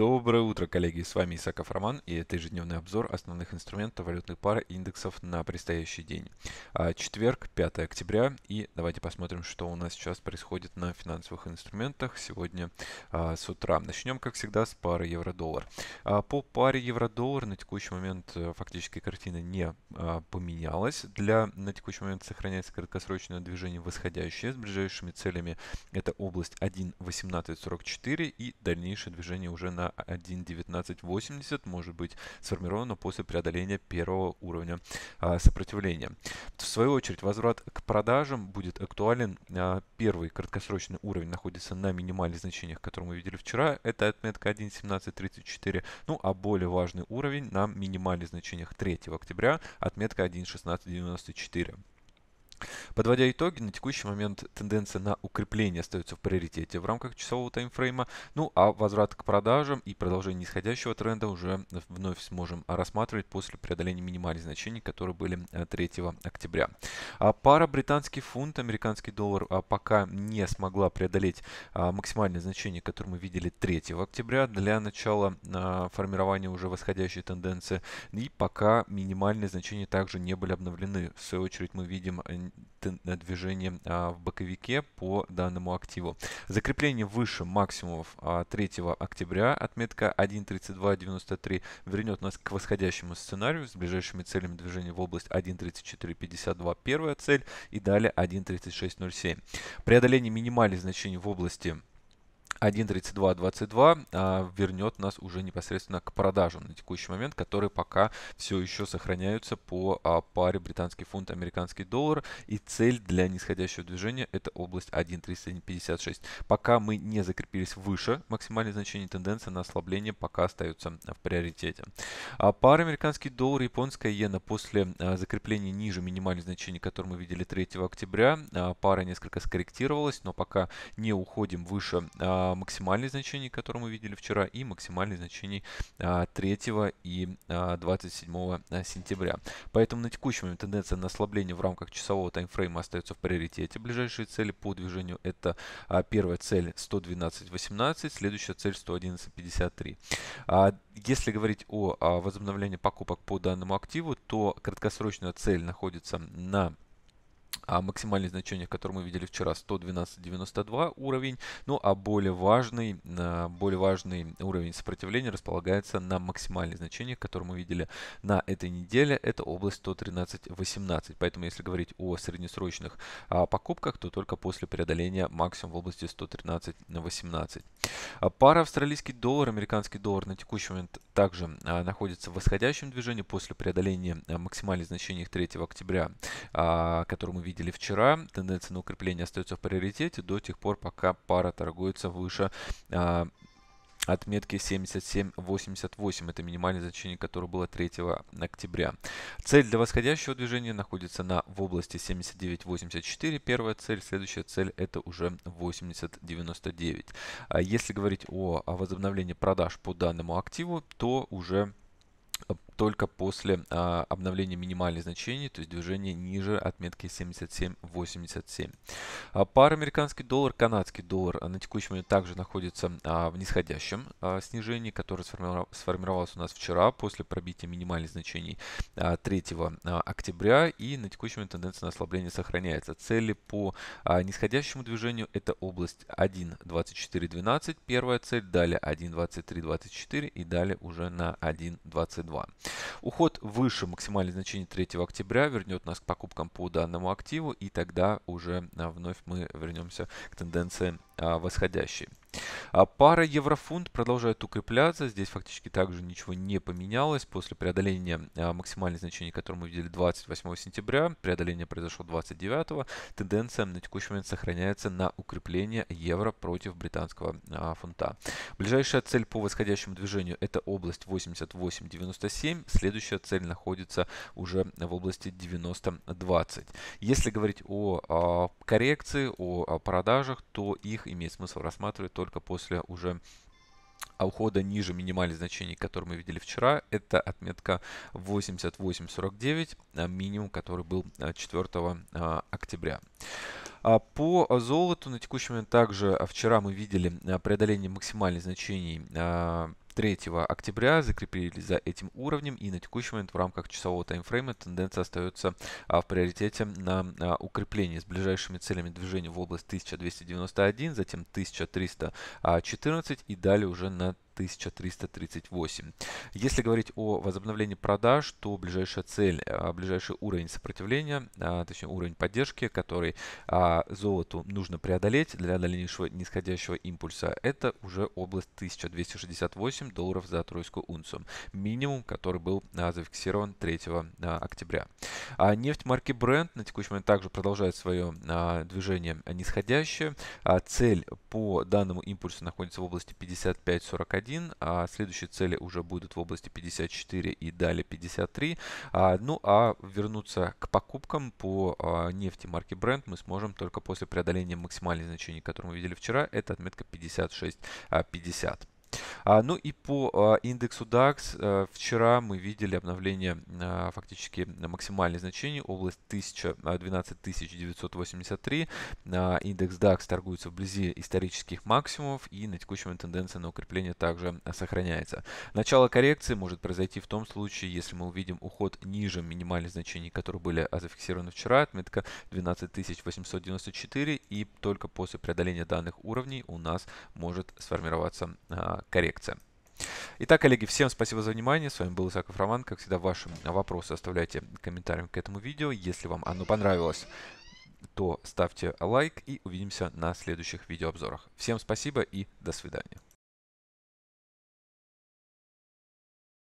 Доброе утро, коллеги! С вами Исаков Роман и это ежедневный обзор основных инструментов валютных пар и индексов на предстоящий день. А, четверг, 5 октября и давайте посмотрим, что у нас сейчас происходит на финансовых инструментах сегодня а, с утра. Начнем, как всегда, с пары евро-доллар. А, по паре евро-доллар на текущий момент э, фактически картина не поменялась. Для На текущий момент сохраняется краткосрочное движение восходящее с ближайшими целями. Это область 1.1844 и дальнейшее движение уже на на 1.1980 может быть сформировано после преодоления первого уровня а, сопротивления. В свою очередь, возврат к продажам будет актуален. А, первый краткосрочный уровень находится на минимальных значениях, которые мы видели вчера. Это отметка 1.1734. Ну, а более важный уровень на минимальных значениях 3 октября, отметка 1.1694. Подводя итоги, на текущий момент тенденция на укрепление остается в приоритете в рамках часового таймфрейма, ну а возврат к продажам и продолжение нисходящего тренда уже вновь сможем рассматривать после преодоления минимальных значений, которые были 3 э, октября. А пара британский фунт, американский доллар а, пока не смогла преодолеть а, максимальное значение, которое мы видели 3 октября для начала а, формирования уже восходящей тенденции и пока минимальные значения также не были обновлены. В свою очередь мы видим э, Э, движение а, в боковике по данному активу. Закрепление выше максимумов 3 а, октября, отметка 1.32.93, вернет нас к восходящему сценарию с ближайшими целями движения в область 1.34.52, первая цель, и далее 1.36.07. Преодоление минимальных значений в области 1.32.22 а, вернет нас уже непосредственно к продажам на текущий момент, которые пока все еще сохраняются по а, паре британский фунт, американский доллар. И цель для нисходящего движения это область 1.3156. Пока мы не закрепились выше, максимальные значения тенденции на ослабление пока остаются в приоритете. А пара американский доллар японская иена после закрепления ниже минимальных значений, которые мы видели 3 октября, пара несколько скорректировалась, но пока не уходим выше а, максимальные значения, которые мы видели вчера, и максимальные значения 3 а, и 27 а, сентября. Поэтому на текущий момент тенденция на ослабление в рамках часового таймфрейма остается в приоритете. Ближайшие цели по движению это первая цель 112.18, следующая цель 111.53. Если говорить о возобновлении покупок по данному активу, то краткосрочная цель находится на а максимальное значение, которое мы видели вчера, 112.92 уровень. Ну а более важный, а, более важный уровень сопротивления располагается на максимальное значение, которое мы видели на этой неделе. Это область 113.18. Поэтому если говорить о среднесрочных а, покупках, то только после преодоления максимум в области 113.18. А пара австралийский доллар, американский доллар на текущий момент также а, находится в восходящем движении после преодоления максимальных значений 3 октября, которые мы видели вчера. Тенденция на укрепление остается в приоритете до тех пор, пока пара торгуется выше а, отметки 77.88. Это минимальное значение, которое было 3 октября. Цель для восходящего движения находится на, в области 79.84. Первая цель. Следующая цель это уже 80.99. А если говорить о, о возобновлении продаж по данному активу, то уже только после а, обновления минимальных значений, то есть движение ниже отметки 77.87. А, пара американский доллар, канадский доллар а, на текущий момент также находится а, в нисходящем а, снижении, которое сформировалось у нас вчера после пробития минимальных значений а, 3 а, октября и на текущий момент тенденция на ослабление сохраняется. Цели по а, нисходящему движению это область 1.24.12, первая цель, далее 1.23.24 и далее уже на 1.22. Уход выше максимальных значений 3 октября вернет нас к покупкам по данному активу и тогда уже а, вновь мы вернемся к тенденции а, восходящей. А пара еврофунт продолжает укрепляться. Здесь фактически также ничего не поменялось после преодоления а, максимальных значений, которые мы видели 28 сентября. Преодоление произошло 29. Тенденция на текущий момент сохраняется на укрепление евро против британского а, фунта. Ближайшая цель по восходящему движению это область 88.97. Следующая цель находится уже в области 90.20. Если говорить о а, коррекции, о продажах, то их имеет смысл рассматривать только после уже а ухода ниже минимальных значений, которые мы видели вчера, это отметка 88.49, э, минимум, который был 4 э, э, октября. А по золоту на текущий момент также вчера мы видели преодоление максимальных значений 3 октября закрепились за этим уровнем и на текущий момент в рамках часового таймфрейма тенденция остается а, в приоритете на а, укрепление с ближайшими целями движения в область 1291, затем 1314 а, и далее уже на 1338. Если говорить о возобновлении продаж, то ближайшая цель, а, ближайший уровень сопротивления, а, точнее уровень поддержки, который а, золоту нужно преодолеть для дальнейшего нисходящего импульса, это уже область 1268 долларов за тройскую унцию. Минимум, который был зафиксирован 3 октября. А нефть марки Brent на текущий момент также продолжает свое движение нисходящее. Цель по данному импульсу находится в области 5541. 51, а следующие цели уже будут в области 54 и далее 53. А, ну а вернуться к покупкам по а, нефти марки Brent мы сможем только после преодоления максимальных значений, которые мы видели вчера, это отметка 56.50. А, ну и по а, индексу DAX а, вчера мы видели обновление а, фактически максимальных значений, область 12983. А, а, индекс DAX торгуется вблизи исторических максимумов и на текущем момент тенденция на укрепление также а, сохраняется. Начало коррекции может произойти в том случае, если мы увидим уход ниже минимальных значений, которые были а, зафиксированы вчера, отметка 12894 и только после преодоления данных уровней у нас может сформироваться а, коррекция. Итак, коллеги, всем спасибо за внимание. С вами был Исаков Роман. Как всегда, ваши вопросы оставляйте комментарием к этому видео. Если вам оно понравилось, то ставьте лайк и увидимся на следующих видеообзорах. Всем спасибо и до свидания.